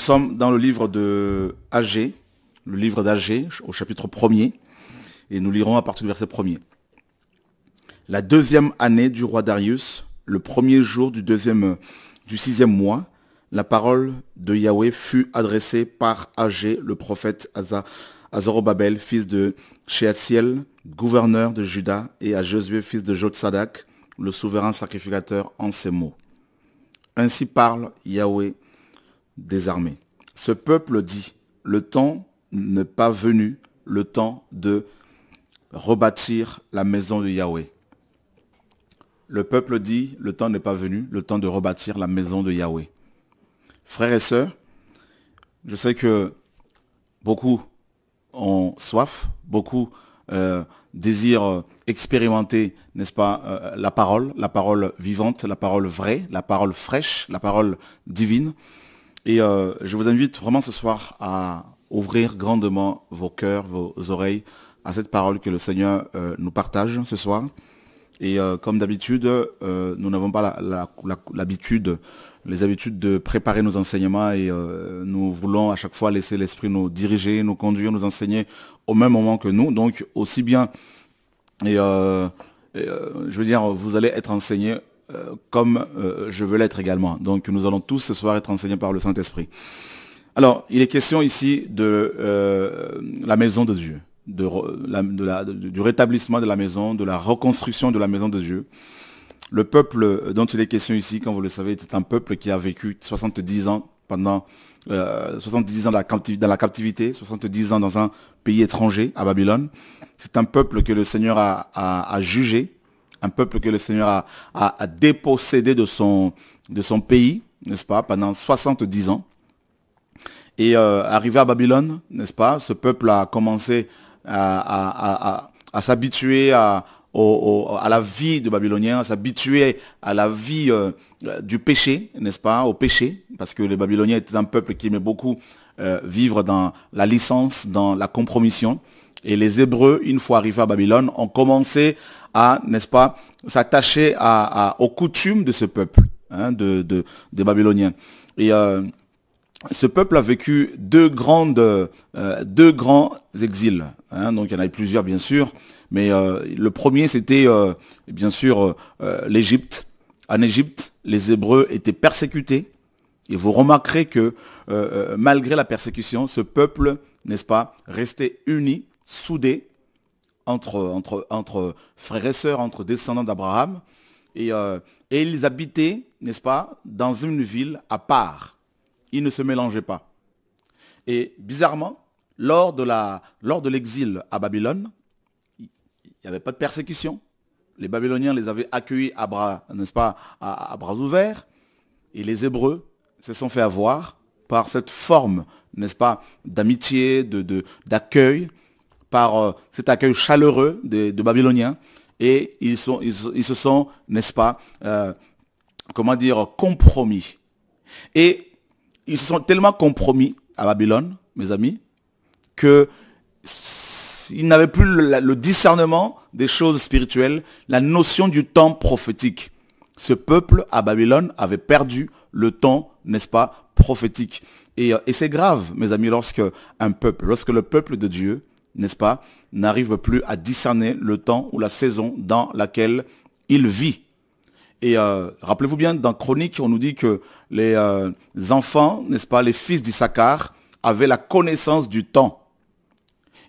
Nous sommes dans le livre de le livre d'Agé, au chapitre 1er, et nous lirons à partir du verset 1er. La deuxième année du roi Darius, le premier jour du, deuxième, du sixième mois, la parole de Yahweh fut adressée par Agé, le prophète Azorobabel, fils de Sheathiel, gouverneur de Juda, et à Josué, fils de Jotsadak, le souverain sacrificateur, en ces mots. Ainsi parle Yahweh, ce peuple dit, le temps n'est pas venu, le temps de rebâtir la maison de Yahweh. Le peuple dit, le temps n'est pas venu, le temps de rebâtir la maison de Yahweh. Frères et sœurs, je sais que beaucoup ont soif, beaucoup euh, désirent euh, expérimenter, n'est-ce pas, euh, la parole, la parole vivante, la parole vraie, la parole fraîche, la parole divine. Et euh, je vous invite vraiment ce soir à ouvrir grandement vos cœurs, vos oreilles à cette parole que le Seigneur euh, nous partage ce soir. Et euh, comme d'habitude, nous n'avons pas l'habitude, les habitudes de préparer nos enseignements et nous voulons à chaque fois laisser l'Esprit nous diriger, nous conduire, nous enseigner au même moment que nous. Donc aussi bien, je veux dire, vous allez être enseigné euh, comme euh, je veux l'être également. Donc nous allons tous ce soir être enseignés par le Saint-Esprit. Alors, il est question ici de euh, la maison de Dieu, du rétablissement de la maison, de la reconstruction de la maison de Dieu. Le peuple dont il est question ici, comme vous le savez, est un peuple qui a vécu 70 ans pendant 70 ans dans la captivité, 70 ans dans un pays étranger, à Babylone. C'est un peuple que le Seigneur a jugé, un peuple que le Seigneur a, dépossédé de son, pays, n'est-ce pas, pendant 70 ans. Et euh, arrivé à Babylone, n'est-ce pas, ce peuple a commencé à, s'habituer à, la vie de Babyloniens, s'habituer à la vie du péché, n'est-ce pas, au péché, parce que les Babyloniens étaient un peuple qui aimait beaucoup euh, vivre dans la licence, dans la compromission. Et les Hébreux, une fois arrivés à Babylone, ont commencé à, n'est-ce pas, s'attacher aux coutumes de ce peuple, hein, de, des Babyloniens. Et euh, ce peuple a vécu deux, grandes, euh, deux grands exils. Hein. donc il y en a eu plusieurs, bien sûr. Mais euh, le premier, c'était, bien sûr, l'Égypte. En Égypte, les Hébreux étaient persécutés. Et vous remarquerez que, malgré la persécution, ce peuple, n'est-ce pas, restait uni soudés entre, entre, entre frères et sœurs, entre descendants d'Abraham. Euh, et, ils habitaient, n'est-ce pas, dans une ville à part. Ils ne se mélangeaient pas. Et bizarrement, lors de l'exil à Babylone, il n'y avait pas de persécution. Les Babyloniens les avaient accueillis à bras, n'est-ce pas, à, ouverts. Et les Hébreux se sont fait avoir par cette forme, n'est-ce pas, d'amitié, d'accueil par euh, cet accueil chaleureux de, Babyloniens et ils, sont, ils, se sont, n'est-ce pas, euh, comment dire, compromis. Et ils se sont tellement compromis à Babylone, mes amis, que n'avaient plus le, discernement des choses spirituelles, la notion du temps prophétique. Ce peuple à Babylone avait perdu le temps, n'est-ce pas, prophétique. Et, euh, et c'est grave, mes amis, lorsque un peuple, lorsque le peuple de Dieu n'est-ce pas, n'arrive plus à discerner le temps ou la saison dans laquelle il vit. Et euh, rappelez-vous bien, dans Chronique, on nous dit que les euh, enfants, n'est-ce pas, les fils d'Issachar, avaient la connaissance du temps.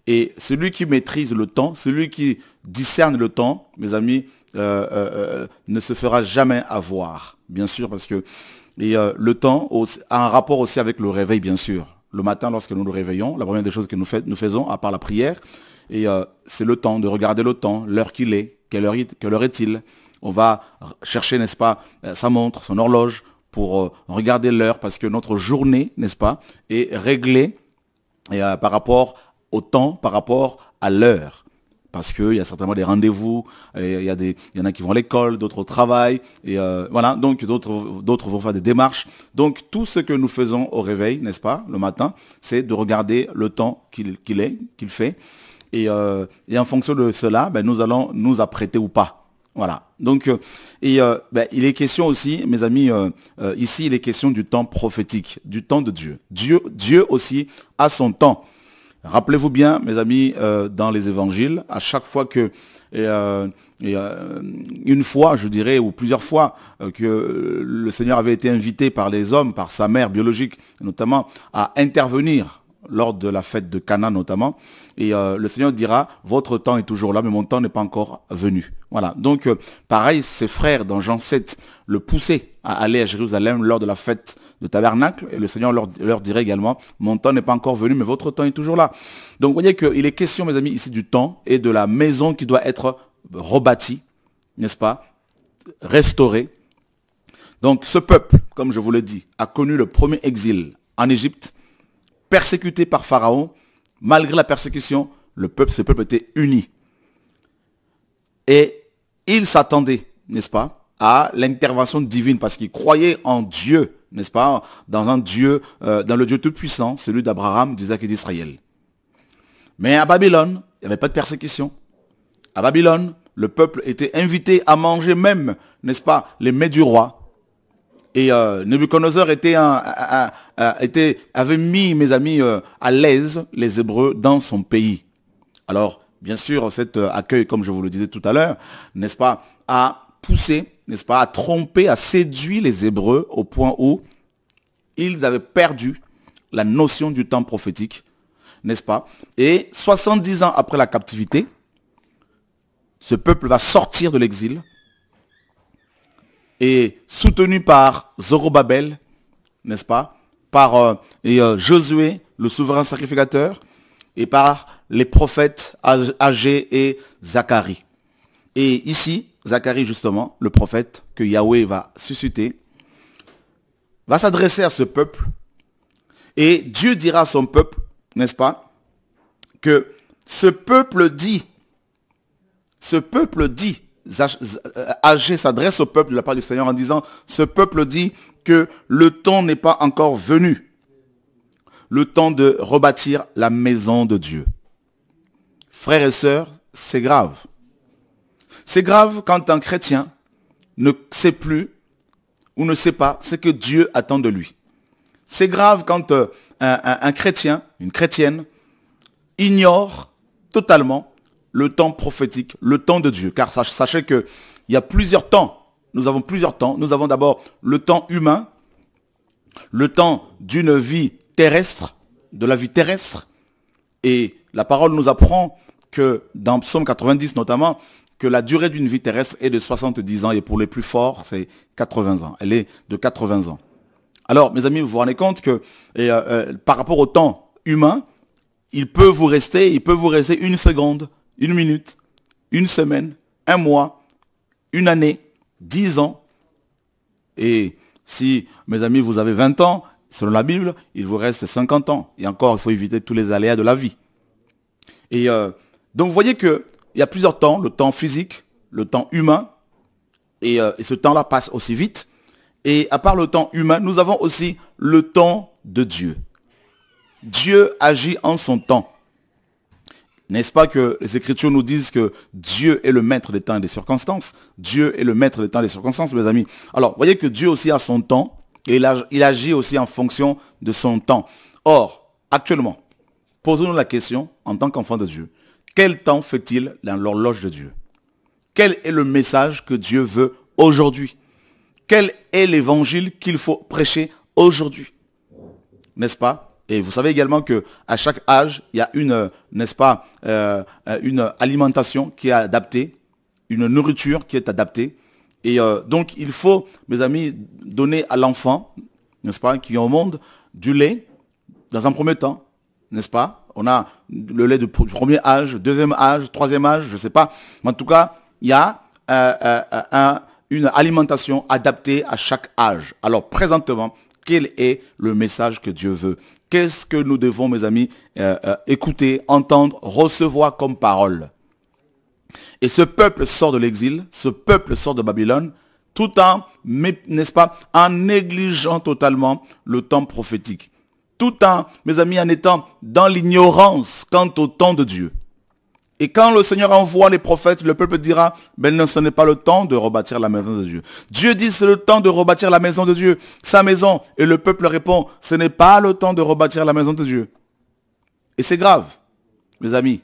Et celui qui maîtrise le temps, celui qui discerne le temps, mes amis, euh, ne se fera jamais avoir, bien sûr, parce que le temps a un rapport aussi avec le réveil, bien sûr le matin lorsque nous nous réveillons, la première des choses que nous, nous faisons, à part la prière, et euh, c'est le temps, de regarder le temps, l'heure qu'il est, quelle heure, est-il. On va chercher, n'est-ce pas, euh, sa montre, son horloge, pour euh, regarder l'heure, parce que notre journée, n'est-ce pas, est réglée par rapport au temps, par rapport à l'heure parce qu'il y a certainement des rendez-vous, il y, des, y en a qui vont à l'école, d'autres au travail, et euh, voilà, donc d'autres, d'autres vont faire des démarches. Donc tout ce que nous faisons au réveil, n'est-ce pas, le matin, c'est de regarder le temps qu'il, est, qu'il fait, euh, et, en fonction de cela, ben, nous allons nous apprêter ou pas. Voilà. Donc, euh, et, ben, il est question aussi, mes amis, ici, il est question du temps prophétique, du temps de Dieu. Dieu, Dieu aussi a son temps. Rappelez-vous bien, mes amis, euh, dans les évangiles, à chaque fois que, euh, euh, une fois, je dirais, ou plusieurs fois, que le Seigneur avait été invité par les hommes, par sa mère biologique notamment, à intervenir lors de la fête de Cana notamment. Et euh, le Seigneur dira, votre temps est toujours là, mais mon temps n'est pas encore venu. Voilà. Donc, euh, pareil, ses frères dans Jean 7 le poussaient à aller à Jérusalem lors de la fête de tabernacle. Et le Seigneur leur, dirait également, mon temps n'est pas encore venu, mais votre temps est toujours là. Donc, vous voyez qu'il est question, mes amis, ici du temps et de la maison qui doit être rebâtie, n'est-ce pas Restaurée. Donc, ce peuple, comme je vous le dis, a connu le premier exil en Égypte persécuté par Pharaon, malgré la persécution, le peuple, ce peuple était uni. Et ils s'attendaient, n'est-ce pas, à l'intervention divine, parce qu'ils croyaient en Dieu, n'est-ce pas, dans un Dieu, euh, dans le Dieu Tout-Puissant, celui d'Abraham, d'Isaac et d'Israël. Mais à Babylone, il n'y avait pas de persécution. À Babylone, le peuple était invité à manger même, n'est-ce pas, les mets du roi, et euh, Nebuchadnezzar avait mis, mes amis, euh, à l'aise les Hébreux dans son pays. Alors, bien sûr, cet euh, accueil, comme je vous le disais tout à l'heure, n'est-ce pas, a poussé, n'est-ce pas, a trompé, a séduit les Hébreux au point où ils avaient perdu la notion du temps prophétique, n'est-ce pas Et 70 ans après la captivité, ce peuple va sortir de l'exil et soutenu par Zorobabel, n'est-ce pas Par euh, et, euh, Josué, le souverain sacrificateur, et par les prophètes Agé et Zacharie. Et ici, Zacharie justement, le prophète que Yahweh va susciter, va s'adresser à ce peuple. Et Dieu dira à son peuple, n'est-ce pas, que ce peuple dit, ce peuple dit, Agé euh, s'adresse au peuple de la part du Seigneur en disant, ce peuple dit que le temps n'est pas encore venu, le temps de rebâtir la maison de Dieu. Frères et sœurs, c'est grave. C'est grave quand un chrétien ne sait plus ou ne sait pas ce que Dieu attend de lui. C'est grave quand euh, un, un chrétien, une chrétienne, ignore totalement le temps prophétique, le temps de Dieu. Car sachez qu'il y a plusieurs temps. Nous avons plusieurs temps. Nous avons d'abord le temps humain, le temps d'une vie terrestre, de la vie terrestre. Et la parole nous apprend que dans Psaume 90 notamment, que la durée d'une vie terrestre est de 70 ans et pour les plus forts, c'est 80 ans. Elle est de 80 ans. Alors, mes amis, vous vous rendez compte que euh, euh, par rapport au temps humain, il peut vous rester, il peut vous rester une seconde, une minute, une semaine, un mois, une année, dix ans. Et si, mes amis, vous avez 20 ans, selon la Bible, il vous reste 50 ans. Et encore, il faut éviter tous les aléas de la vie. Et euh, donc, vous voyez qu'il y a plusieurs temps, le temps physique, le temps humain, et, euh, et ce temps-là passe aussi vite. Et à part le temps humain, nous avons aussi le temps de Dieu. Dieu agit en son temps. N'est-ce pas que les Écritures nous disent que Dieu est le maître des temps et des circonstances Dieu est le maître des temps et des circonstances, mes amis. Alors, voyez que Dieu aussi a son temps et il, agit aussi en fonction de son temps. Or, actuellement, posons-nous la question en tant qu'enfant de Dieu. Quel temps fait-il dans l'horloge de Dieu Quel est le message que Dieu veut aujourd'hui Quel est l'évangile qu'il faut prêcher aujourd'hui N'est-ce pas et vous savez également que à chaque âge, il y a une, euh, n'est-ce pas, euh, une alimentation qui est adaptée, une nourriture qui est adaptée. Et euh, donc, il faut, mes amis, donner à l'enfant, n'est-ce pas, qui est au monde, du lait, dans un premier temps, n'est-ce pas On a le lait du premier âge, deuxième âge, troisième âge, je ne sais pas. Mais en tout cas, il y a une alimentation adaptée à chaque âge. Alors, présentement, quel est le message que Dieu veut Qu'est-ce que nous devons, mes amis, euh, euh, écouter, entendre, recevoir comme parole Et ce peuple sort de l'exil, ce peuple sort de Babylone, tout en, n'est-ce pas, en négligeant totalement le temps prophétique. Tout en, mes amis, en étant dans l'ignorance quant au temps de Dieu. Et quand le Seigneur envoie les prophètes, le peuple dira, ben non, ce n'est pas le temps de rebâtir la maison de Dieu. Dieu dit, c'est le temps de rebâtir la maison de Dieu, sa maison. Et le peuple répond, ce n'est pas le temps de rebâtir la maison de Dieu. Et c'est grave, mes amis.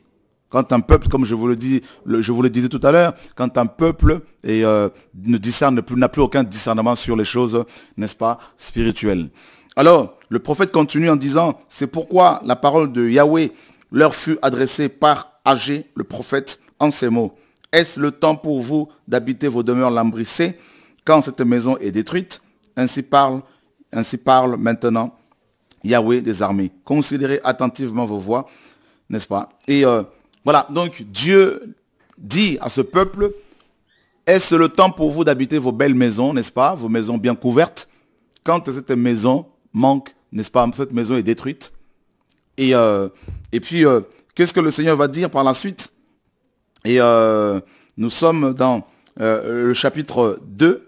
Quand un peuple, comme je vous le, dis, je vous le disais tout à l'heure, quand un peuple euh, ne discerne plus, n'a plus aucun discernement sur les choses, n'est-ce pas, spirituelles. Alors, le prophète continue en disant, c'est pourquoi la parole de Yahweh leur fut adressé par Agé, le prophète, en ces mots. Est-ce le temps pour vous d'habiter vos demeures lambrissées quand cette maison est détruite Ainsi parle, ainsi parle maintenant Yahweh des armées. Considérez attentivement vos voix, n'est-ce pas Et euh, voilà, donc Dieu dit à ce peuple, est-ce le temps pour vous d'habiter vos belles maisons, n'est-ce pas Vos maisons bien couvertes, quand cette maison manque, n'est-ce pas Cette maison est détruite, euh, et, puis, euh, qu'est-ce que le Seigneur va dire par la suite Et euh, nous sommes dans le chapitre 2.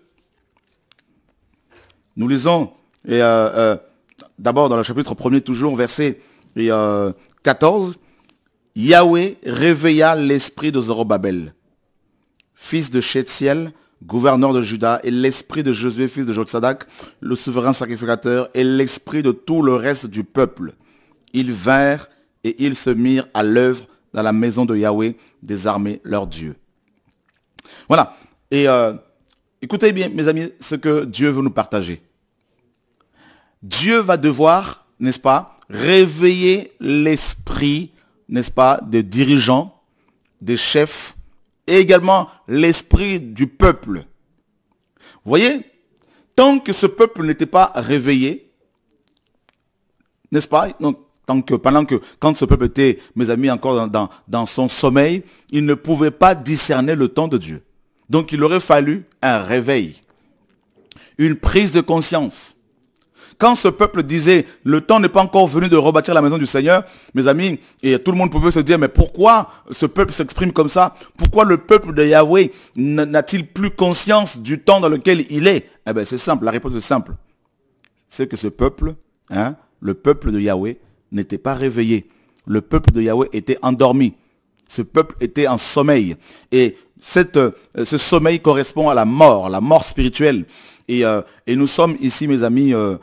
Nous lisons et, d'abord dans le chapitre 1er toujours, verset 14. Yahweh réveilla l'esprit de Zorobabel, fils de Shethiel, gouverneur de Juda, et l'esprit de Josué, fils de Jotsadak, le souverain sacrificateur, et l'esprit de tout le reste du peuple ils vinrent et ils se mirent à l'œuvre dans la maison de Yahweh des armées, leur Dieu. Voilà. Et euh, écoutez bien, mes amis, ce que Dieu veut nous partager. Dieu va devoir, n'est-ce pas, réveiller l'esprit, n'est-ce pas, des dirigeants, des chefs, et également l'esprit du peuple. Vous voyez, tant que ce peuple n'était pas réveillé, n'est-ce pas, donc Tant que, pendant que, quand ce peuple était, mes amis, encore dans, son sommeil, il ne pouvait pas discerner le temps de Dieu. Donc il aurait fallu un réveil, une prise de conscience. Quand ce peuple disait, le temps n'est pas encore venu de rebâtir la maison du Seigneur, mes amis, et tout le monde pouvait se dire, mais pourquoi ce peuple s'exprime comme ça Pourquoi le peuple de Yahweh n'a-t-il plus conscience du temps dans lequel il est Eh bien c'est simple, la réponse est simple. C'est que ce peuple, hein, le peuple de Yahweh, n'était pas réveillé. Le peuple de Yahweh était endormi. Ce peuple était en sommeil. Et cette, euh, ce sommeil correspond à la mort, la mort spirituelle. Et, euh, nous sommes ici, mes amis, euh,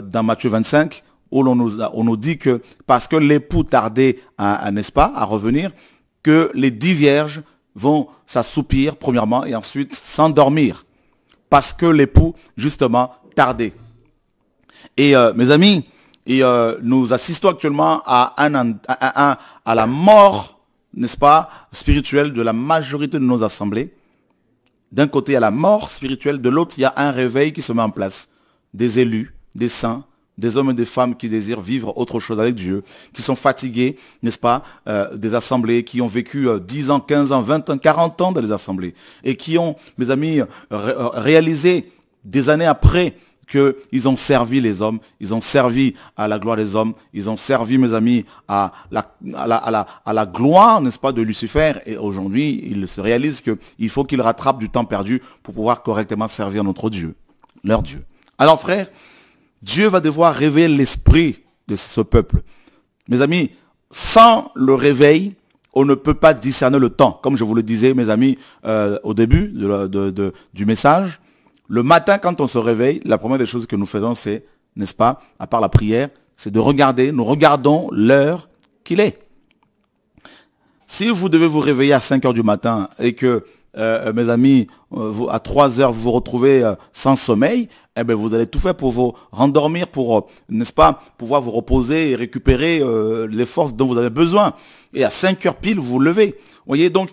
dans Matthieu 25, où nous, on nous dit que parce que l'époux tardait, n'est-ce pas, à revenir, que les dix vierges vont s'assoupir premièrement et ensuite s'endormir. Parce que l'époux, justement, tardait. Et mes amis, et euh, nous assistons actuellement à, un, à, la mort, n'est-ce pas, spirituelle de la majorité de nos assemblées. D'un côté, il y a la mort spirituelle, de l'autre, il y a un réveil qui se met en place. Des élus, des saints, des hommes et des femmes qui désirent vivre autre chose avec Dieu, qui sont fatigués, n'est-ce pas, euh, des assemblées, qui ont vécu 10 euh, ans, 15 ans, 20 ans, 40 ans dans les assemblées, et qui ont, mes amis, réalisé des années après qu'ils ont servi les hommes, ils ont servi à la gloire des hommes, ils ont servi, mes amis, à la, gloire, n'est-ce pas, de Lucifer. Et aujourd'hui, ils se réalisent qu'il faut qu'ils rattrapent du temps perdu pour pouvoir correctement servir notre Dieu, leur Dieu. Alors frère, Dieu va devoir réveiller l'esprit de ce peuple. Mes amis, sans le réveil, on ne peut pas discerner le temps. Comme je vous le disais, mes amis, euh, au début du message, le matin, quand on se réveille, la première des choses que nous faisons, c'est, n'est-ce pas, à part la prière, c'est de regarder, nous regardons l'heure qu'il est. Si vous devez vous réveiller à 5 heures du matin et que, euh, mes amis, euh, à 3 heures, vous vous retrouvez euh, sans sommeil, eh bien, vous allez tout faire pour vous rendormir, pour, n'est-ce pas, pouvoir vous reposer et récupérer les forces dont vous avez besoin. Et à 5 heures pile, vous vous levez. voyez, donc,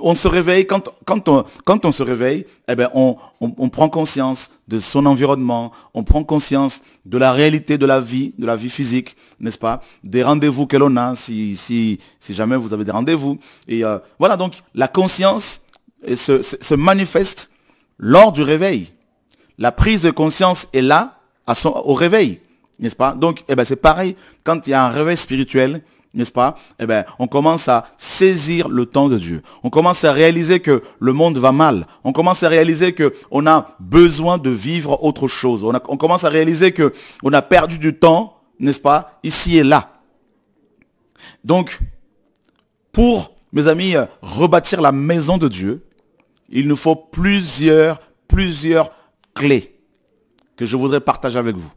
on se réveille, quand, on, quand on se réveille, eh ben on, prend conscience de son environnement, on prend conscience de la réalité de la vie, de la vie physique, n'est-ce pas Des rendez-vous que l'on a, si, si, jamais vous avez des rendez-vous. Et euh, voilà, donc la conscience se, se, manifeste lors du réveil. La prise de conscience est là à au réveil, n'est-ce pas Donc, eh ben, c'est pareil, quand il y a un réveil spirituel, n'est-ce pas Eh bien, on commence à saisir le temps de Dieu. On commence à réaliser que le monde va mal. On commence à réaliser que on a besoin de vivre autre chose. On, on commence à réaliser que on a perdu du temps, n'est-ce pas Ici et là. Donc, pour mes amis rebâtir la maison de Dieu, il nous faut plusieurs, plusieurs clés que je voudrais partager avec vous.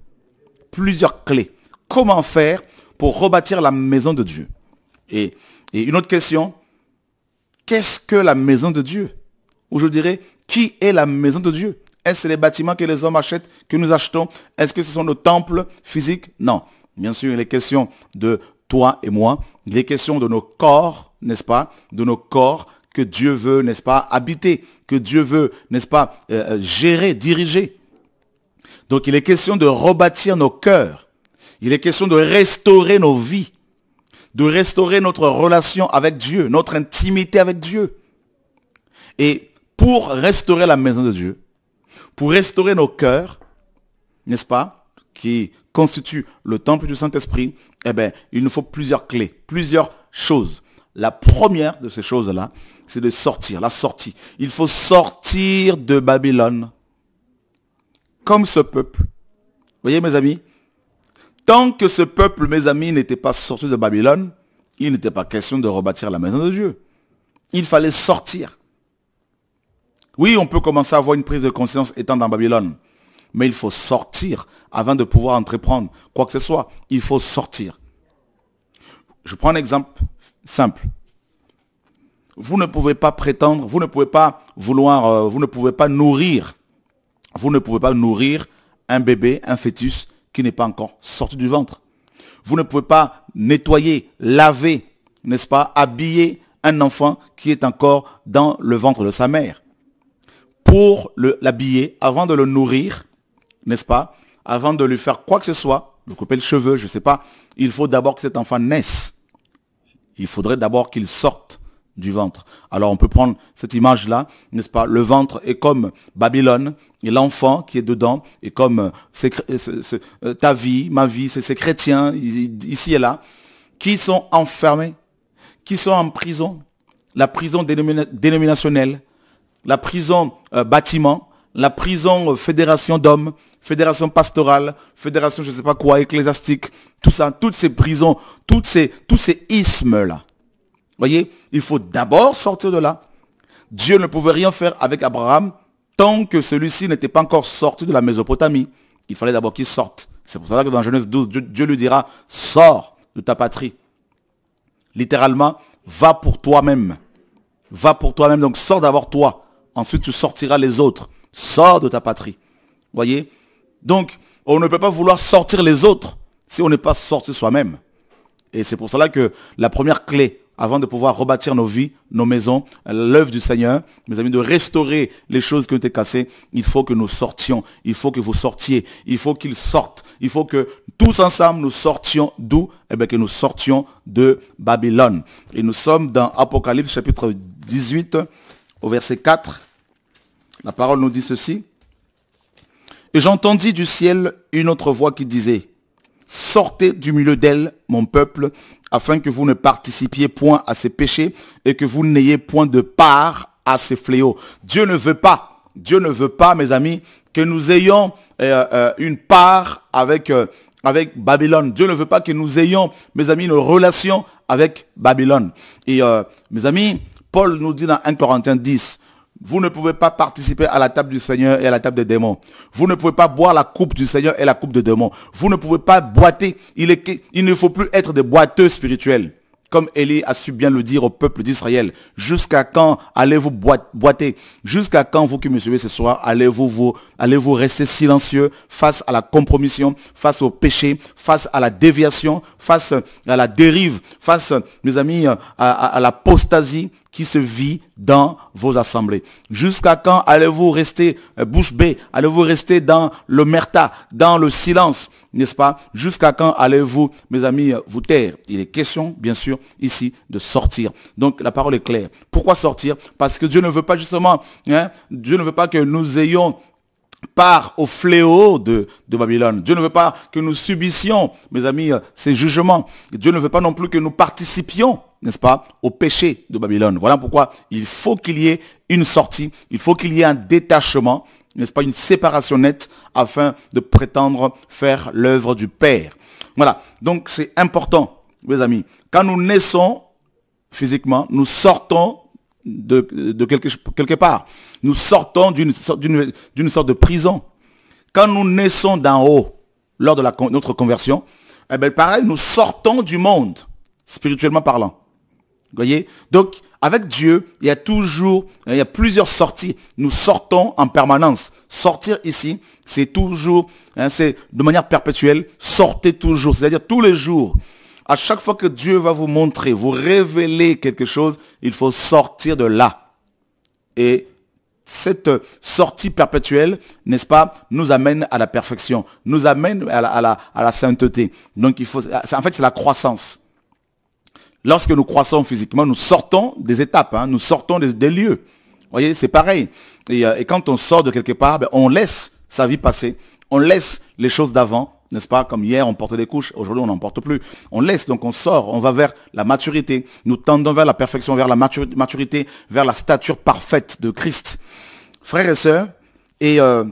Plusieurs clés. Comment faire pour rebâtir la maison de Dieu. Et, une autre question, qu'est-ce que la maison de Dieu Ou je dirais, qui est la maison de Dieu Est-ce les bâtiments que les hommes achètent, que nous achetons Est-ce que ce sont nos temples physiques Non. Bien sûr, il est question de toi et moi. Il est question de nos corps, n'est-ce pas De nos corps que Dieu veut, n'est-ce pas, habiter, que Dieu veut, n'est-ce pas, euh, euh, gérer, diriger. Donc il est question de rebâtir nos cœurs. Il est question de restaurer nos vies, de restaurer notre relation avec Dieu, notre intimité avec Dieu. Et pour restaurer la maison de Dieu, pour restaurer nos cœurs, n'est-ce pas, qui constituent le temple du Saint-Esprit, eh bien, il nous faut plusieurs clés, plusieurs choses. La première de ces choses-là, c'est de sortir, la sortie. Il faut sortir de Babylone, comme ce peuple. Voyez mes amis, Tant que ce peuple, mes amis, n'était pas sorti de Babylone, il n'était pas question de rebâtir la maison de Dieu. Il fallait sortir. Oui, on peut commencer à avoir une prise de conscience étant dans Babylone. Mais il faut sortir avant de pouvoir entreprendre quoi que ce soit. Il faut sortir. Je prends un exemple simple. Vous ne pouvez pas prétendre, vous ne pouvez pas vouloir, euh, vous ne pouvez pas nourrir, vous ne pouvez pas nourrir un bébé, un fœtus qui n'est pas encore sorti du ventre. Vous ne pouvez pas nettoyer, laver, n'est-ce pas, habiller un enfant qui est encore dans le ventre de sa mère. Pour l'habiller, avant de le nourrir, n'est-ce pas, avant de lui faire quoi que ce soit, de couper le cheveu, je ne sais pas, il faut d'abord que cet enfant naisse. Il faudrait d'abord qu'il sorte du ventre. Alors on peut prendre cette image-là, n'est-ce pas Le ventre est comme Babylone, et l'enfant qui est dedans est comme euh, euh, euh, ta vie, ma vie, c'est ces chrétiens ici et là, qui sont enfermés, qui sont en prison, la prison dénominationnelle, la prison bâtiment, la prison fédération d'hommes, fédération pastorale, fédération je ne sais pas quoi, ecclésiastique, tout ça, toutes ces prisons, toutes ces, tous ces ismes-là Voyez, il faut d'abord sortir de là. Dieu ne pouvait rien faire avec Abraham tant que celui-ci n'était pas encore sorti de la Mésopotamie. Il fallait d'abord qu'il sorte. C'est pour cela que dans Genèse 12, Dieu, lui dira, sors de ta patrie. Littéralement, va pour toi-même. Va pour toi-même, donc sors d'abord toi. Ensuite, tu sortiras les autres. Sors de ta patrie. Voyez Donc, on ne peut pas vouloir sortir les autres si on n'est pas sorti soi-même. Et c'est pour cela que la première clé avant de pouvoir rebâtir nos vies, nos maisons, l'œuvre du Seigneur, mes amis, de restaurer les choses qui ont été cassées, il faut que nous sortions, il faut que vous sortiez, il faut qu'ils sortent, il faut que tous ensemble nous sortions d'où et eh bien que nous sortions de Babylone. Et nous sommes dans Apocalypse chapitre 18 au verset 4. La parole nous dit ceci. Et j'entendis du ciel une autre voix qui disait, sortez du milieu d'elle, mon peuple, afin que vous ne participiez point à ces péchés et que vous n'ayez point de part à ces fléaux. Dieu ne veut pas, Dieu ne veut pas, mes amis, que nous ayons euh, euh, une part avec, euh, avec Babylone. Dieu ne veut pas que nous ayons, mes amis, une relation avec Babylone. Et mes amis, Paul nous dit dans 1 Corinthiens 10, vous ne pouvez pas participer à la table du Seigneur et à la table des démons. Vous ne pouvez pas boire la coupe du Seigneur et la coupe des démons. Vous ne pouvez pas boiter. Il, ne faut plus être des boiteux spirituels. Comme Élie a su bien le dire au peuple d'Israël. Jusqu'à quand allez-vous boiter Jusqu'à quand vous qui me suivez ce soir, allez-vous allez vous rester silencieux face à la compromission, face au péché, face à la déviation, face à la dérive, face, mes amis, à, à l'apostasie, qui se vit dans vos assemblées. Jusqu'à quand allez-vous rester euh, bouche bée Allez-vous rester dans le merta, dans le silence, n'est-ce pas Jusqu'à quand allez-vous, mes amis, euh, vous taire Il est question, bien sûr, ici, de sortir. Donc, la parole est claire. Pourquoi sortir Parce que Dieu ne veut pas justement, hein, Dieu ne veut pas que nous ayons par au fléau de, de, Babylone. Dieu ne veut pas que nous subissions, mes amis, euh, ces jugements. Dieu ne veut pas non plus que nous participions, n'est-ce pas, au péché de Babylone. Voilà pourquoi il faut qu'il y ait une sortie, il faut qu'il y ait un détachement, n'est-ce pas, une séparation nette afin de prétendre faire l'œuvre du Père. Voilà, donc c'est important, mes amis. Quand nous naissons physiquement, nous sortons de, quelque, quelque, part. Nous sortons d'une sorte, de prison. Quand nous naissons d'en haut, lors de notre conversion, eh ben, pareil, nous sortons du monde, spirituellement parlant. voyez Donc, avec Dieu, il y a toujours, il y a plusieurs sorties. Nous sortons en permanence. Sortir ici, c'est toujours, hein, c'est de manière perpétuelle, sortez toujours, c'est-à-dire tous les jours. À chaque fois que Dieu va vous montrer, vous révéler quelque chose, il faut sortir de là. Et cette sortie perpétuelle, n'est-ce pas, nous amène à la perfection, nous amène à la, sainteté. Donc il faut, en fait, c'est la croissance. Lorsque nous croissons physiquement, nous sortons des étapes, hein, nous sortons des, lieux. Vous voyez, c'est pareil. Et, euh, quand on sort de quelque part, ben, on laisse sa vie passer, on laisse les choses d'avant n'est-ce pas Comme hier, on portait des couches, aujourd'hui, on n'en porte plus. On laisse, donc on sort, on va vers la maturité. Nous tendons vers la perfection, vers la maturité, vers la stature parfaite de Christ. Frères et sœurs, et euh,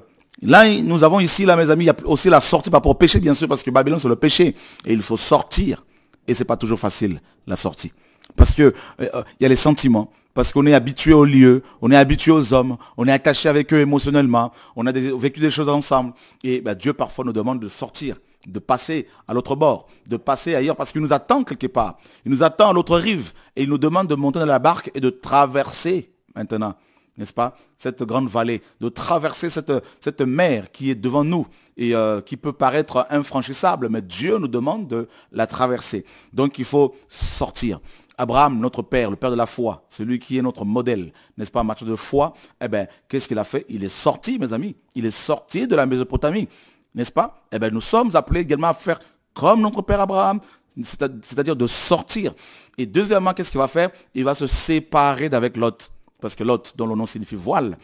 là, nous avons ici, là, mes amis, il y a aussi la sortie pas pour au péché, bien sûr, parce que Babylone, c'est le péché. Et il faut sortir. Et c'est pas toujours facile, la sortie. Parce que euh, euh, il y a les sentiments, parce qu'on est habitué au lieu, on est habitué aux hommes, on est attaché avec eux émotionnellement, on a vécu des choses ensemble. Et bah, Dieu parfois nous demande de sortir, de passer à l'autre bord, de passer ailleurs, parce qu'il nous attend quelque part. Il nous attend à l'autre rive et il nous demande de monter dans la barque et de traverser maintenant, n'est-ce pas, cette grande vallée, de traverser cette, mer qui est devant nous et euh, qui peut paraître infranchissable, mais Dieu nous demande de la traverser. Donc il faut sortir. Abraham, notre père, le père de la foi, celui qui est notre modèle, n'est-ce pas, en matière de foi, eh bien, qu'est-ce qu'il a fait Il est sorti, mes amis. Il est sorti de la Mésopotamie, n'est-ce pas Eh bien, nous sommes appelés également à faire comme notre père Abraham, c'est-à-dire de sortir. Et deuxièmement, qu'est-ce qu'il va faire Il va se séparer d'avec Lot, parce que Lot, dont le nom signifie voile,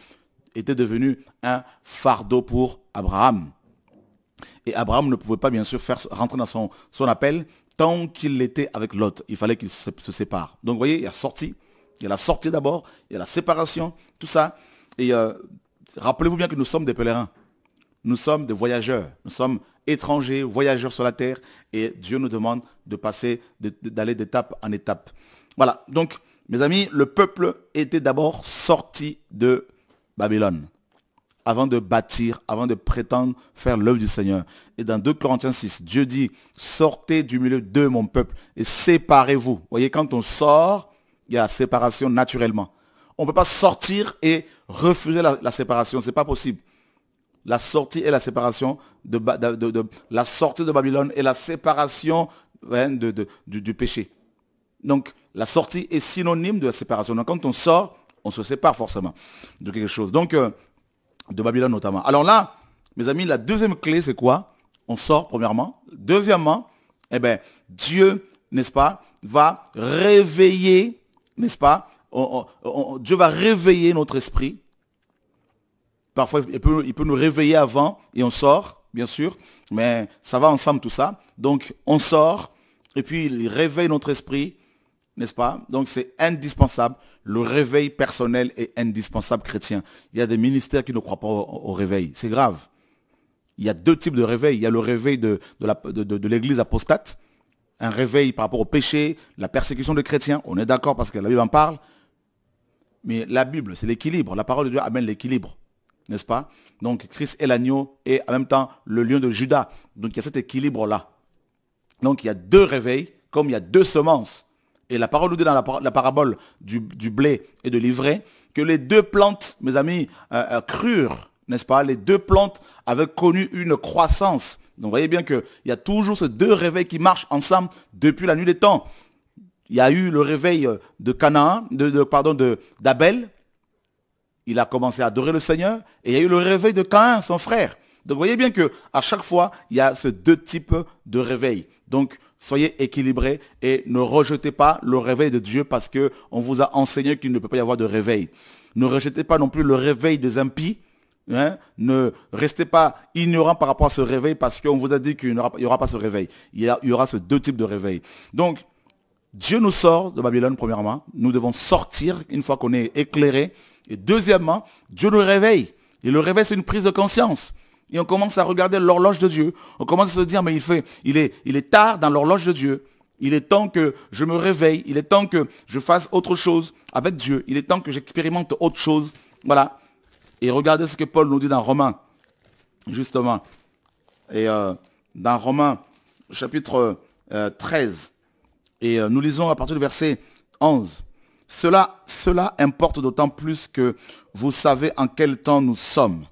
était devenu un fardeau pour Abraham. Et Abraham ne pouvait pas, bien sûr, faire rentrer dans son appel tant qu'il était avec l'autre. Il fallait qu'il se, sépare. Donc vous voyez, il y a sortie, il y a la sortie d'abord, il y a la séparation, tout ça. Et euh, rappelez-vous bien que nous sommes des pèlerins. Nous sommes des voyageurs. Nous sommes étrangers, voyageurs sur la terre. Et Dieu nous demande de passer, d'aller d'étape en étape. Voilà. Donc, mes amis, le peuple était d'abord sorti de Babylone avant de bâtir, avant de prétendre faire l'œuvre du Seigneur. Et dans 2 Corinthiens 6, Dieu dit, sortez du milieu de mon peuple et séparez-vous. Vous voyez, quand on sort, il y a la séparation naturellement. On ne peut pas sortir et refuser la, séparation, ce n'est pas possible. La sortie et la séparation de, la sortie de Babylone et la séparation du, du péché. Donc la sortie est synonyme de la séparation. Donc quand on sort, on se sépare forcément de quelque chose. Donc euh, de Babylone notamment. Alors là, mes amis, la deuxième clé, c'est quoi On sort, premièrement. Deuxièmement, eh bien, Dieu, n'est-ce pas, va réveiller, n'est-ce pas Dieu va réveiller notre esprit. Parfois, il peut nous réveiller avant et on sort, bien sûr, mais ça va ensemble tout ça. Donc, on sort et puis il réveille notre esprit n'est-ce pas Donc c'est indispensable. Le réveil personnel est indispensable chrétien. Il y a des ministères qui ne croient pas au, réveil. C'est grave. Il y a deux types de réveil. Il y a le réveil de, l'Église de, apostate, un réveil par rapport au péché, la persécution des chrétiens. On est d'accord parce que la Bible en parle. Mais la Bible, c'est l'équilibre. La parole de Dieu amène l'équilibre. N'est-ce pas Donc Christ est l'agneau et en même temps le lion de Judas. Donc il y a cet équilibre-là. Donc il y a deux réveils comme il y a deux semences. Et la parole nous dit dans la, parabole du, blé et de l'ivraie que les deux plantes, mes amis, euh, euh, crurent, n'est-ce pas Les deux plantes avaient connu une croissance. Donc vous voyez bien qu'il y a toujours ces deux réveils qui marchent ensemble depuis la nuit des temps. Il y a eu le réveil euh, de Canaan, de, de d'Abel. Il a commencé à adorer le Seigneur. Et il y a eu le réveil de Caïn, son frère. Donc vous voyez bien que à chaque fois, il y a ces deux types de réveils. Donc Soyez équilibrés et ne rejetez pas le réveil de Dieu parce qu'on vous a enseigné qu'il ne peut pas y avoir de réveil. Ne rejetez pas non plus le réveil des impies. Hein. Ne restez pas ignorants par rapport à ce réveil parce qu'on vous a dit qu'il n'y aura, pas ce réveil. Il y, aura ce deux types de réveil. Donc, Dieu nous sort de Babylone, premièrement. Nous devons sortir une fois qu'on est éclairé. Et deuxièmement, Dieu nous réveille. Et le réveil, c'est une prise de conscience. Et on commence à regarder l'horloge de Dieu. On commence à se dire, mais il fait, il est, il est tard dans l'horloge de Dieu. Il est temps que je me réveille. Il est temps que je fasse autre chose avec Dieu. Il est temps que j'expérimente autre chose. Voilà. Et regardez ce que Paul nous dit dans Romains. Justement. Et euh, dans Romains, chapitre 13. Euh, Et euh, nous lisons à partir du verset 11. Cela, cela importe d'autant plus que vous savez en quel temps nous sommes.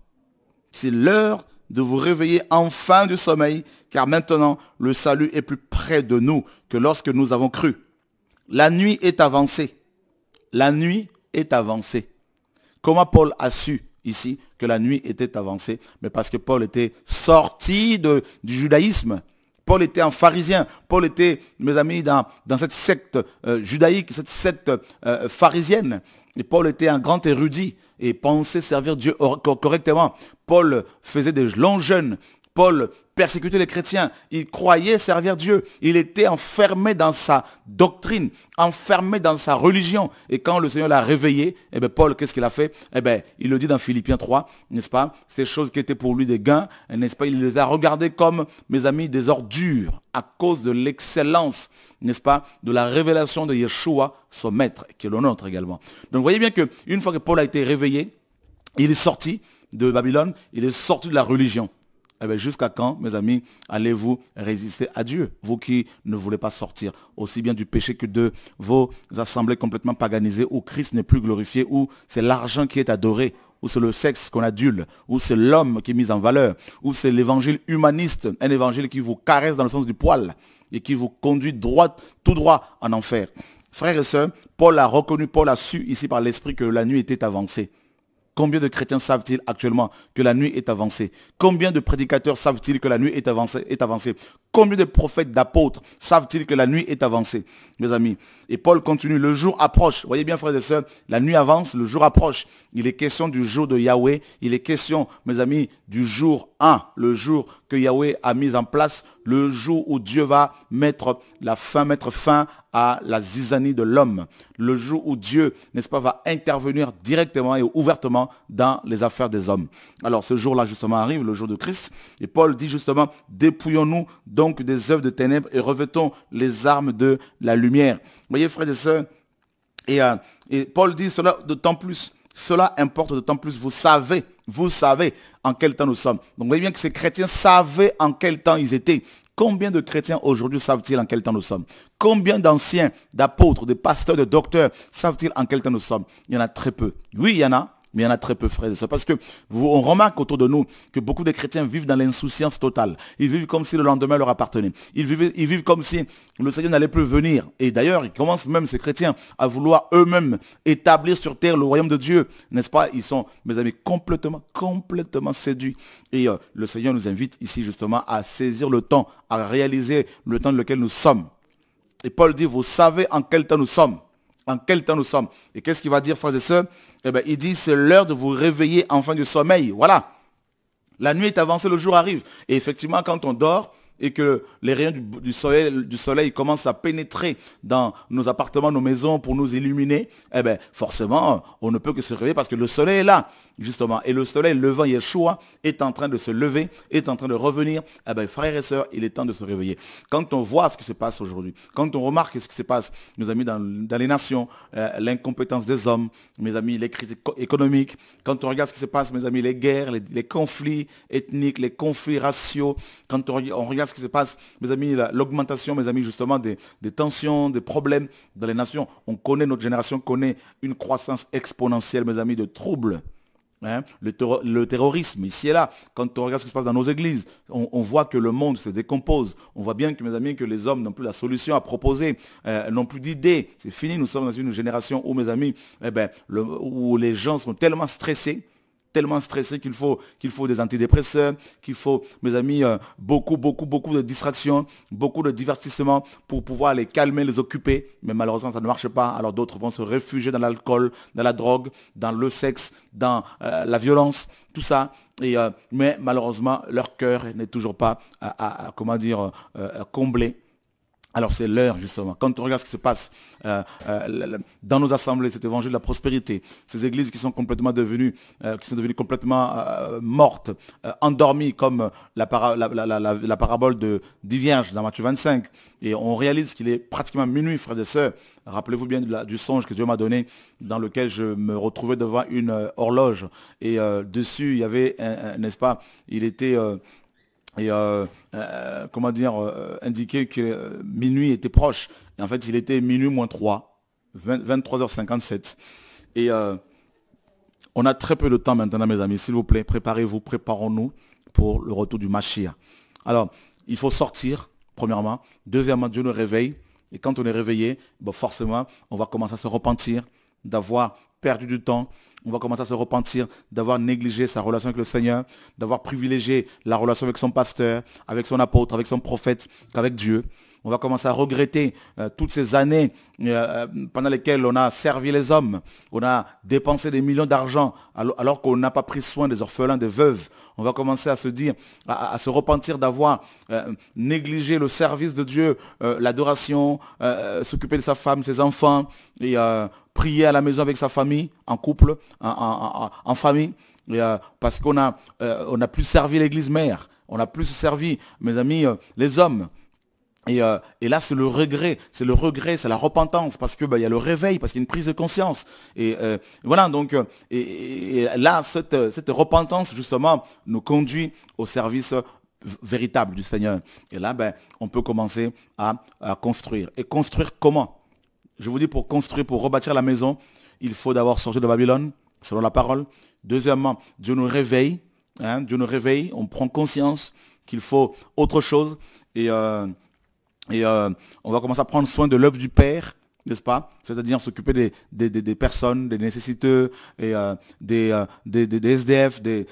C'est l'heure de vous réveiller enfin du sommeil, car maintenant le salut est plus près de nous que lorsque nous avons cru. La nuit est avancée. La nuit est avancée. Comment Paul a su ici que la nuit était avancée Mais parce que Paul était sorti du judaïsme. Paul était un pharisien. Paul était, mes amis, dans, cette secte euh, judaïque, cette secte euh, pharisienne. Paul était un grand érudit et pensait servir Dieu correctement. Paul faisait des longs jeûnes Paul persécutait les chrétiens. Il croyait servir Dieu. Il était enfermé dans sa doctrine, enfermé dans sa religion. Et quand le Seigneur l'a réveillé, eh bien, Paul, qu'est-ce qu'il a fait Eh bien, il le dit dans Philippiens 3, n'est-ce pas Ces choses qui étaient pour lui des gains, n'est-ce pas Il les a regardées comme, mes amis, des ordures à cause de l'excellence, n'est-ce pas, de la révélation de Yeshua, son maître, qui est le nôtre également. Donc, vous voyez bien qu'une fois que Paul a été réveillé, il est sorti de Babylone, il est sorti de la religion. Eh ben, jusqu'à quand, mes amis, allez-vous résister à Dieu, vous qui ne voulez pas sortir aussi bien du péché que de vos assemblées complètement paganisées où Christ n'est plus glorifié, où c'est l'argent qui est adoré, où c'est le sexe qu'on adule, où c'est l'homme qui est mis en valeur, où c'est l'évangile humaniste, un évangile qui vous caresse dans le sens du poil et qui vous conduit droit, tout droit en enfer. Frères et sœurs, Paul a reconnu, Paul a su ici par l'esprit que la nuit était avancée. Combien de chrétiens savent-ils actuellement que la nuit est avancée Combien de prédicateurs savent-ils que la nuit est avancée, Combien de prophètes, d'apôtres savent-ils que la nuit est avancée Mes amis, et Paul continue, le jour approche. Voyez bien frères et sœurs, la nuit avance, le jour approche. Il est question du jour de Yahweh, il est question, mes amis, du jour 1, le jour que Yahweh a mis en place le jour où Dieu va mettre la fin, mettre fin à la zizanie de l'homme. Le jour où Dieu, n'est-ce pas, va intervenir directement et ouvertement dans les affaires des hommes. Alors ce jour-là justement arrive, le jour de Christ. Et Paul dit justement, dépouillons-nous donc des œuvres de ténèbres et revêtons les armes de la lumière. Vous voyez frères et sœurs, et, euh, et Paul dit cela d'autant plus, cela importe d'autant plus, vous savez vous savez en quel temps nous sommes. Donc vous voyez bien que ces chrétiens savaient en quel temps ils étaient. Combien de chrétiens aujourd'hui savent-ils en quel temps nous sommes Combien d'anciens, d'apôtres, de pasteurs, de docteurs savent-ils en quel temps nous sommes Il y en a très peu. Oui, il y en a, mais il y en a très peu, frères et Parce que on remarque autour de nous que beaucoup de chrétiens vivent dans l'insouciance totale. Ils vivent comme si le lendemain leur appartenait. Ils vivent, ils vivent comme si le Seigneur n'allait plus venir. Et d'ailleurs, ils commencent même, ces chrétiens, à vouloir eux-mêmes établir sur terre le royaume de Dieu. N'est-ce pas Ils sont, mes amis, complètement, complètement séduits. Et euh, le Seigneur nous invite ici justement à saisir le temps, à réaliser le temps dans lequel nous sommes. Et Paul dit, vous savez en quel temps nous sommes en quel temps nous sommes. Et qu'est-ce qu'il va dire, frères et sœurs Eh bien, il dit, c'est l'heure de vous réveiller enfin du sommeil. Voilà. La nuit est avancée, le jour arrive. Et effectivement, quand on dort, et que les rayons du, soleil, du soleil commencent à pénétrer dans nos appartements, nos maisons pour nous illuminer, eh bien, forcément, on ne peut que se réveiller parce que le soleil est là, justement. Et le soleil, levant Yeshua, est en train de se lever, est en train de revenir. Eh bien, frères et sœurs, il est temps de se réveiller. Quand on voit ce qui se passe aujourd'hui, quand on remarque ce qui se passe, mes amis, dans, les nations, euh, l'incompétence des hommes, mes amis, les crises économiques, quand on regarde ce qui se passe, mes amis, les guerres, les, conflits ethniques, les conflits raciaux, quand on regarde ce qui se passe, mes amis, l'augmentation, mes amis, justement, des, tensions, des problèmes dans les nations. On connaît, notre génération connaît une croissance exponentielle, mes amis, de troubles. Hein. Le, terrorisme, ici et là, quand on regarde ce qui se passe dans nos églises, on, voit que le monde se décompose. On voit bien que, mes amis, que les hommes n'ont plus la solution à proposer, Ils euh, n'ont plus d'idées. C'est fini, nous sommes dans une génération où, mes amis, eh ben, où les gens sont tellement stressés, tellement stressé qu'il faut, qu'il faut des antidépresseurs, qu'il faut, mes amis, euh, beaucoup, beaucoup, beaucoup de distractions, beaucoup de divertissement pour pouvoir les calmer, les occuper. Mais malheureusement, ça ne marche pas. Alors d'autres vont se réfugier dans l'alcool, dans la drogue, dans le sexe, dans euh, la violence, tout ça. Et, euh, mais malheureusement, leur cœur n'est toujours pas, comment dire, comblé alors c'est l'heure justement. Quand on regarde ce qui se passe euh, euh, dans nos assemblées, cet évangile de la prospérité, ces églises qui sont complètement devenues, euh, qui sont devenues complètement mortes, endormies, comme la, parabole de 10 vierges dans Matthieu 25. Et on réalise qu'il est pratiquement minuit, frères et sœurs. Rappelez-vous bien du songe que Dieu m'a donné, dans lequel je me retrouvais devant une horloge. Et dessus, il y avait, n'est-ce pas, il était et euh, euh, comment dire, euh, indiquer que minuit était proche. Et en fait, il était minuit moins 3, 23h57. Et on a très peu de temps maintenant, mes amis. S'il vous plaît, préparez-vous, préparons-nous pour le retour du Mashiach. Alors, il faut sortir, premièrement. Deuxièmement, Dieu nous réveille. Et quand on est réveillé, forcément, on va commencer à se repentir d'avoir perdu du temps, on va commencer à se repentir d'avoir négligé sa relation avec le Seigneur, d'avoir privilégié la relation avec son pasteur, avec son apôtre, avec son prophète, qu'avec Dieu on va commencer à regretter euh, toutes ces années euh, euh, pendant lesquelles on a servi les hommes, on a dépensé des millions d'argent alors, qu'on n'a pas pris soin des orphelins, des veuves. On va commencer à se dire, à, se repentir d'avoir négligé le service de Dieu, l'adoration, s'occuper de sa femme, ses enfants, et prier à la maison avec sa famille, en couple, en, famille, parce qu'on n'a plus servi l'église mère. On n'a plus servi, mes amis, les hommes. Euh, et, là, c'est le regret, c'est le regret, c'est la repentance, parce qu'il bah, y a le réveil, parce qu'il y a une prise de conscience. Et euh, voilà, donc, euh, et, là, cette, repentance, justement, nous conduit au service véritable du Seigneur. Et là, ben, on peut commencer à, construire. Et construire comment Je vous dis, pour construire, pour rebâtir la maison, il faut d'abord sortir de Babylone, selon la parole. Deuxièmement, Dieu nous réveille. Hein, Dieu nous réveille, on prend conscience qu'il faut autre chose. Et... Et euh, on va commencer à prendre soin de l'œuvre du Père, n'est-ce pas C'est-à-dire s'occuper des, personnes, des nécessiteux, et, euh, euh, des, des, SDF, des,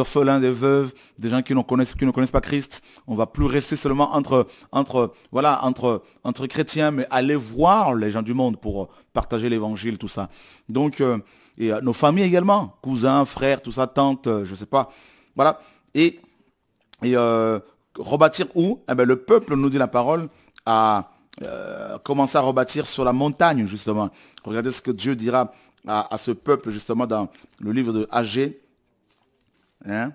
orphelins, des veuves, des gens qui ne connaissent, connaissent pas Christ. On va plus rester seulement entre, entre, voilà, entre, entre chrétiens, mais aller voir les gens du monde pour partager l'évangile, tout ça. Donc, et nos familles également, cousins, frères, tout ça, tantes, je ne sais pas. Voilà. Et, et rebâtir où eh ben, Le peuple, nous dit la parole, à euh, commencer à rebâtir sur la montagne, justement. Regardez ce que Dieu dira à, ce peuple, justement, dans le livre de Agé. Hein?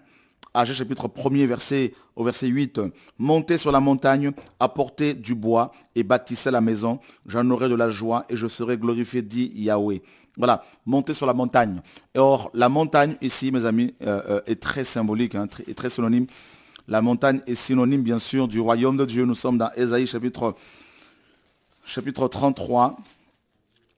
chapitre 1 verset, au verset 8. Montez sur la montagne, apportez du bois et bâtissez la maison. J'en aurai de la joie et je serai glorifié, dit Yahweh. Voilà, montez sur la montagne. Or, la montagne ici, mes amis, euh, euh, est très symbolique, hein, est très synonyme la montagne est synonyme bien sûr du royaume de Dieu. Nous sommes dans Ésaïe chapitre, chapitre 33,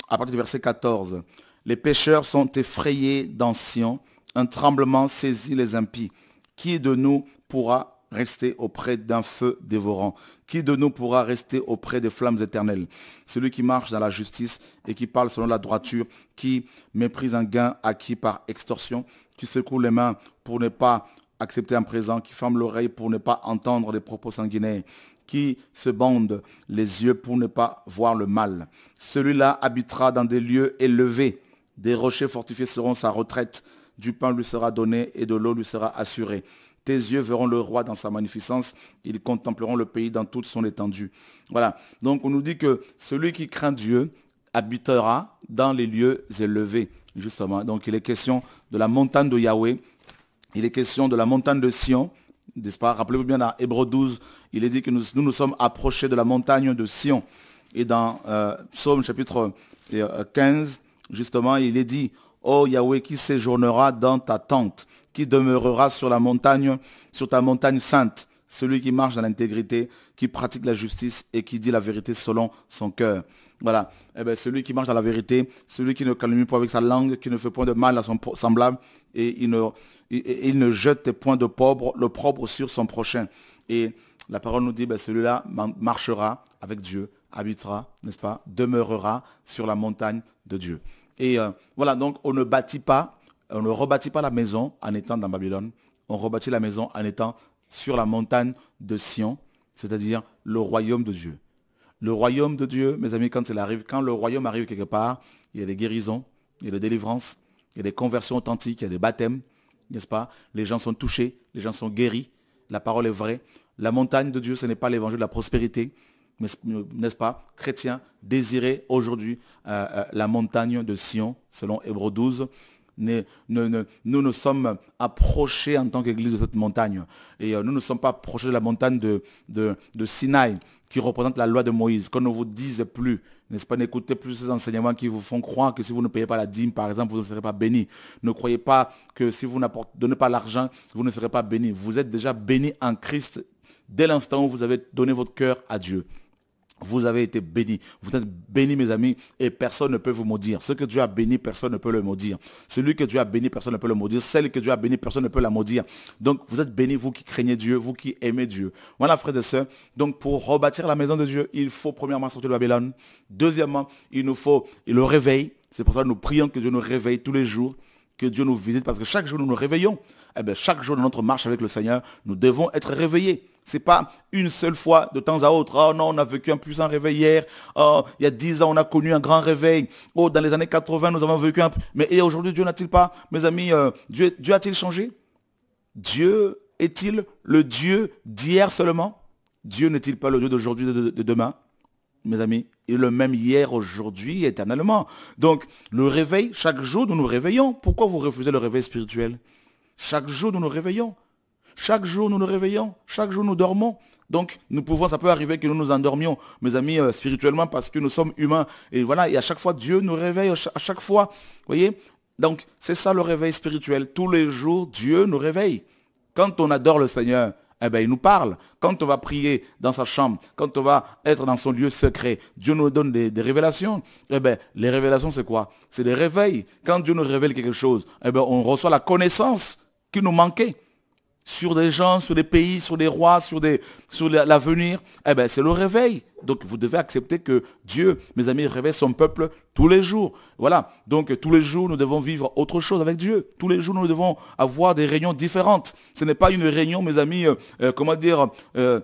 à partir du verset 14. Les pécheurs sont effrayés dans Sion. Un tremblement saisit les impies. Qui de nous pourra rester auprès d'un feu dévorant Qui de nous pourra rester auprès des flammes éternelles Celui qui marche dans la justice et qui parle selon la droiture, qui méprise un gain acquis par extorsion, qui secoue les mains pour ne pas accepter un présent, qui ferme l'oreille pour ne pas entendre les propos sanguinaires, qui se bande les yeux pour ne pas voir le mal. Celui-là habitera dans des lieux élevés, des rochers fortifiés seront sa retraite, du pain lui sera donné et de l'eau lui sera assurée. Tes yeux verront le roi dans sa magnificence, ils contempleront le pays dans toute son étendue. Voilà, donc on nous dit que celui qui craint Dieu habitera dans les lieux élevés, justement. Donc il est question de la montagne de Yahweh il est question de la montagne de Sion, n'est-ce pas Rappelez-vous bien dans Hébreu 12, il est dit que nous, nous, sommes approchés de la montagne de Sion. Et dans euh, Psaume chapitre 15, euh, justement, il est dit, oh Yahweh, qui séjournera dans ta tente, qui demeurera sur la montagne, sur ta montagne sainte celui qui marche dans l'intégrité, qui pratique la justice et qui dit la vérité selon son cœur. Voilà. Eh ben, celui qui marche dans la vérité, celui qui ne calomnie pas avec sa langue, qui ne fait point de mal à son semblable et il ne, il, ne jette point de pauvre, le propre sur son prochain. Et la parole nous dit, ben, celui-là marchera avec Dieu, habitera, n'est-ce pas, demeurera sur la montagne de Dieu. Et euh, voilà, donc on ne bâtit pas, on ne rebâtit pas la maison en étant dans Babylone. On rebâtit la maison en étant sur la montagne de Sion, c'est-à-dire le royaume de Dieu. Le royaume de Dieu, mes amis, quand, arrive, quand le royaume arrive quelque part, il y a des guérisons, il y a des délivrances, il y a des conversions authentiques, il y a des baptêmes, n'est-ce pas Les gens sont touchés, les gens sont guéris, la parole est vraie. La montagne de Dieu, ce n'est pas l'évangile de la prospérité, n'est-ce pas chrétiens désirez aujourd'hui euh, euh, la montagne de Sion, selon Hébreu 12 nous nous sommes approchés en tant qu'Église de cette montagne. Et euh, nous ne sommes pas approchés de la montagne de, de Sinaï, qui représente la loi de Moïse. Qu'on ne vous dise plus, n'est-ce pas, n'écoutez plus ces enseignements qui vous font croire que si vous ne payez pas la dîme, par exemple, vous ne serez pas béni. Ne croyez pas que si vous ne donnez pas l'argent, vous ne serez pas béni. Vous êtes déjà béni en Christ dès l'instant où vous avez donné votre cœur à Dieu. Vous avez été bénis. Vous êtes bénis, mes amis, et personne ne peut vous maudire. Ce que Dieu a béni, personne ne peut le maudire. Celui que Dieu a béni, personne ne peut le maudire. Celle que Dieu a béni, personne ne peut la maudire. Donc, vous êtes bénis, vous qui craignez Dieu, vous qui aimez Dieu. Voilà, frères et sœurs. Donc, pour rebâtir la maison de Dieu, il faut premièrement sortir de Babylone. Deuxièmement, il nous faut le réveil. C'est pour ça que nous prions que Dieu nous réveille tous les jours que Dieu nous visite, parce que chaque jour nous nous réveillons. Eh chaque jour de notre marche avec le Seigneur, nous devons être réveillés. C'est pas une seule fois de temps à autre. Oh non, on a vécu un puissant réveil hier. Oh, il y a dix ans, on a connu un grand réveil. Oh, dans les années 80, nous avons vécu un... Mais aujourd'hui, Dieu n'a-t-il pas, mes amis, euh, Dieu, Dieu a-t-il changé Dieu est-il le Dieu d'hier seulement Dieu n'est-il pas le Dieu d'aujourd'hui et de, demain mes amis, Il est le même hier, aujourd'hui, éternellement. Donc, le réveil, chaque jour, nous nous réveillons. Pourquoi vous refusez le réveil spirituel Chaque jour, nous nous réveillons. Chaque jour, nous nous réveillons, chaque jour, nous dormons. Donc, nous pouvons, ça peut arriver que nous nous endormions, mes amis, euh, spirituellement, parce que nous sommes humains. Et voilà, et à chaque fois, Dieu nous réveille, à chaque fois. vous voyez Donc, c'est ça le réveil spirituel. Tous les jours, Dieu nous réveille. Quand on adore le Seigneur, eh ben, il nous parle. Quand on va prier dans sa chambre, quand on va être dans son lieu secret, Dieu nous donne des, des révélations. Eh bien, les révélations, c'est quoi C'est des réveils. Quand Dieu nous révèle quelque chose, eh bien, on reçoit la connaissance qui nous manquait sur des gens, sur des pays, sur des rois, sur, sur l'avenir, eh ben, c'est le réveil. Donc vous devez accepter que Dieu, mes amis, réveille son peuple tous les jours. Voilà. Donc tous les jours, nous devons vivre autre chose avec Dieu. Tous les jours, nous devons avoir des réunions différentes. Ce n'est pas une réunion, mes amis, euh, euh, comment dire, euh,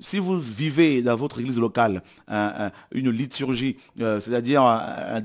si vous vivez dans votre église locale une liturgie, euh, c'est-à-dire un,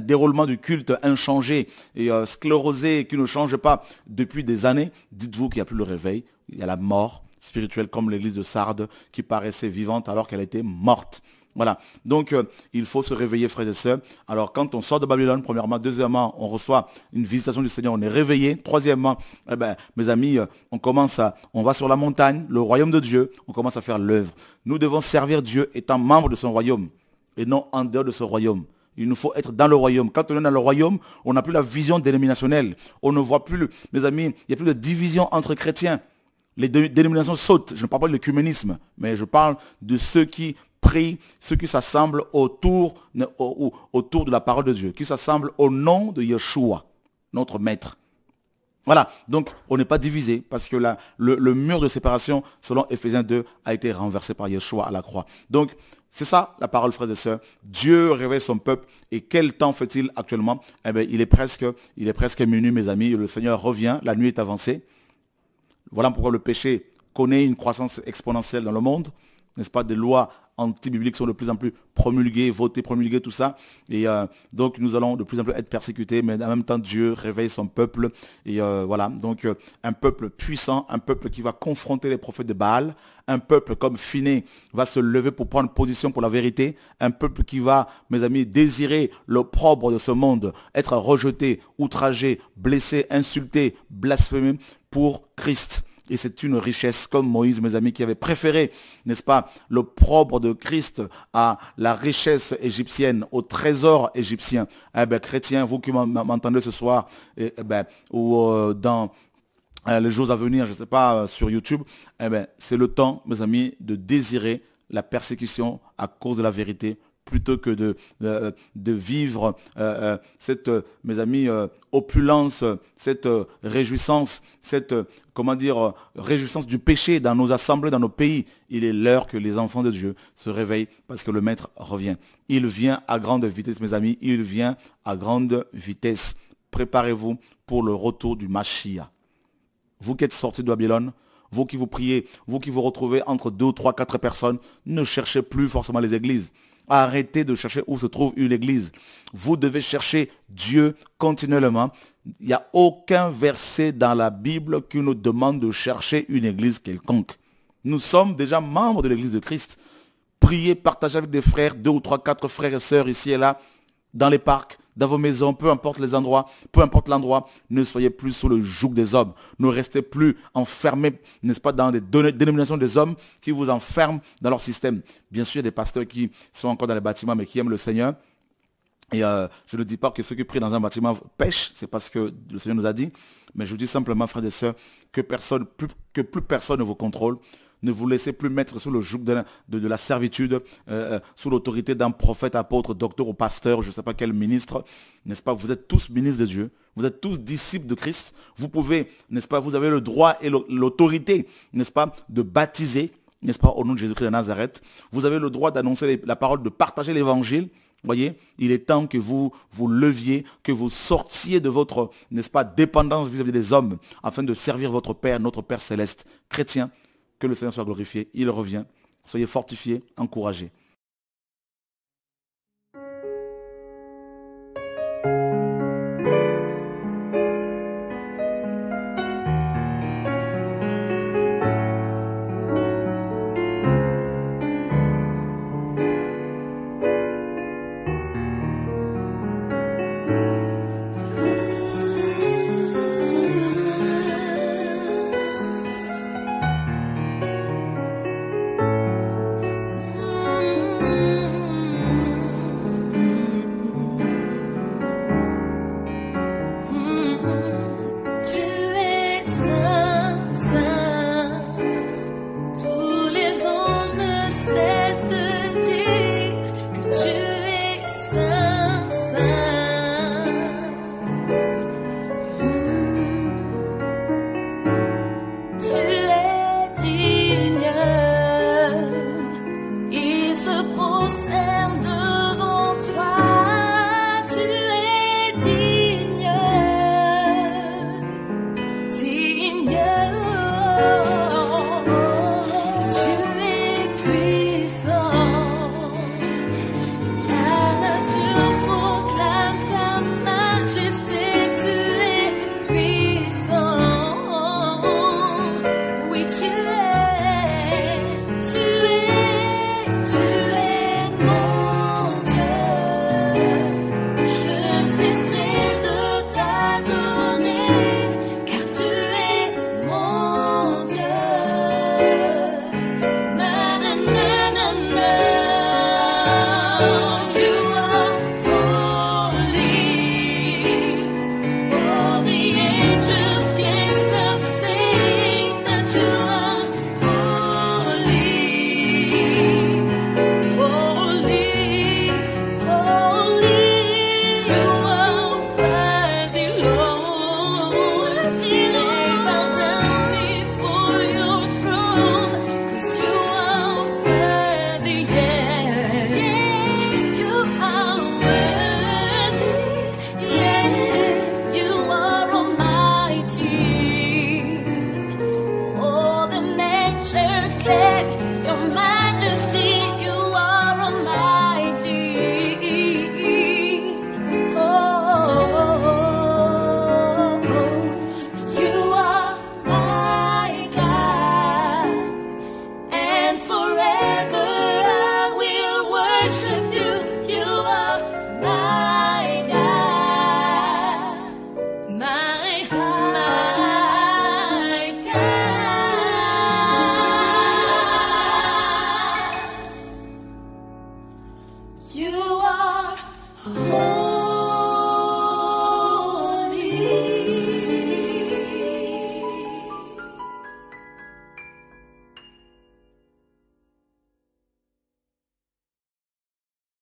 déroulement du culte inchangé et euh, sclérosé qui ne change pas depuis des années, dites-vous qu'il n'y a plus le réveil, il y a la mort spirituelle comme l'église de Sardes qui paraissait vivante alors qu'elle était morte. Voilà. Donc, euh, il faut se réveiller, frères et sœurs. Alors, quand on sort de Babylone, premièrement, deuxièmement, on reçoit une visitation du Seigneur, on est réveillé. Troisièmement, eh ben, mes amis, euh, on commence à, on va sur la montagne, le royaume de Dieu, on commence à faire l'œuvre. Nous devons servir Dieu étant membre de son royaume et non en dehors de son royaume. Il nous faut être dans le royaume. Quand on est dans le royaume, on n'a plus la vision dénominationnelle. On ne voit plus, mes amis, il n'y a plus de division entre chrétiens les dénominations sautent. Je ne parle pas de l'œcuménisme, mais je parle de ceux qui, prie ceux qui s'assemblent autour, autour de la parole de Dieu, qui s'assemblent au nom de Yeshua, notre maître. Voilà, donc on n'est pas divisé parce que le, mur de séparation, selon Ephésiens 2, a été renversé par Yeshua à la croix. Donc c'est ça la parole, frères et sœurs. Dieu réveille son peuple. Et quel temps fait-il actuellement Eh bien, il est presque, il est presque minuit, mes amis. Le Seigneur revient, la nuit est avancée. Voilà pourquoi le péché connaît une croissance exponentielle dans le monde, n'est-ce pas, des lois anti-bibliques sont de plus en plus promulgués, votés, promulgués, tout ça. Et euh, donc nous allons de plus en plus être persécutés, mais en même temps Dieu réveille son peuple. Et euh, voilà, donc euh, un peuple puissant, un peuple qui va confronter les prophètes de Baal, un peuple comme Finé va se lever pour prendre position pour la vérité, un peuple qui va, mes amis, désirer l'opprobre de ce monde, être rejeté, outragé, blessé, insulté, blasphémé pour Christ. Et c'est une richesse comme Moïse, mes amis, qui avait préféré, n'est-ce pas, le propre de Christ à la richesse égyptienne, au trésor égyptien. Eh bien, chrétiens, vous qui m'entendez ce soir, eh ben, ou euh, dans euh, les jours à venir, je ne sais pas, euh, sur YouTube, eh ben, c'est le temps, mes amis, de désirer la persécution à cause de la vérité plutôt que de, euh, de, vivre euh, euh, cette, mes amis, opulence, cette réjouissance, cette, comment dire, réjouissance du péché dans nos assemblées, dans nos pays. Il est l'heure que les enfants de Dieu se réveillent parce que le Maître revient. Il vient à grande vitesse, mes amis, il vient à grande vitesse. Préparez-vous pour le retour du Machia. Vous qui êtes sortis de Babylone, vous qui vous priez, vous qui vous retrouvez entre deux, trois, quatre personnes, ne cherchez plus forcément les églises. Arrêtez de chercher où se trouve une église. Vous devez chercher Dieu continuellement. Il n'y a aucun verset dans la Bible qui nous demande de chercher une église quelconque. Nous sommes déjà membres de l'église de Christ. Priez, partagez avec des frères, deux ou trois, quatre frères et sœurs ici et là, dans les parcs, dans vos maisons, peu importe les endroits, peu importe l'endroit, ne soyez plus sous le joug des hommes. Ne restez plus enfermés, n'est-ce pas, dans des dénominations des hommes qui vous enferment dans leur système. Bien sûr, il y a des pasteurs qui sont encore dans les bâtiments, mais qui aiment le Seigneur. Et euh, je ne dis pas que ceux qui prient dans un bâtiment pêchent, c'est parce que le Seigneur nous a dit, mais je vous dis simplement, frères et sœurs, que personne, que plus personne ne vous contrôle, ne vous laissez plus mettre sous le joug de, la servitude, euh, euh, sous l'autorité d'un prophète, apôtre, docteur ou pasteur, je ne sais pas quel ministre. N'est-ce pas Vous êtes tous ministres de Dieu. Vous êtes tous disciples de Christ. Vous pouvez, n'est-ce pas, vous avez le droit et l'autorité, n'est-ce pas, de baptiser, n'est-ce pas, au nom de Jésus-Christ de Nazareth. Vous avez le droit d'annoncer la parole, de partager l'évangile. Voyez, il est temps que vous vous leviez, que vous sortiez de votre, n'est-ce pas, dépendance vis à -vis des hommes, afin de servir votre Père, notre Père céleste, chrétien, que le Seigneur soit glorifié. Il revient. Soyez fortifiés, encouragés.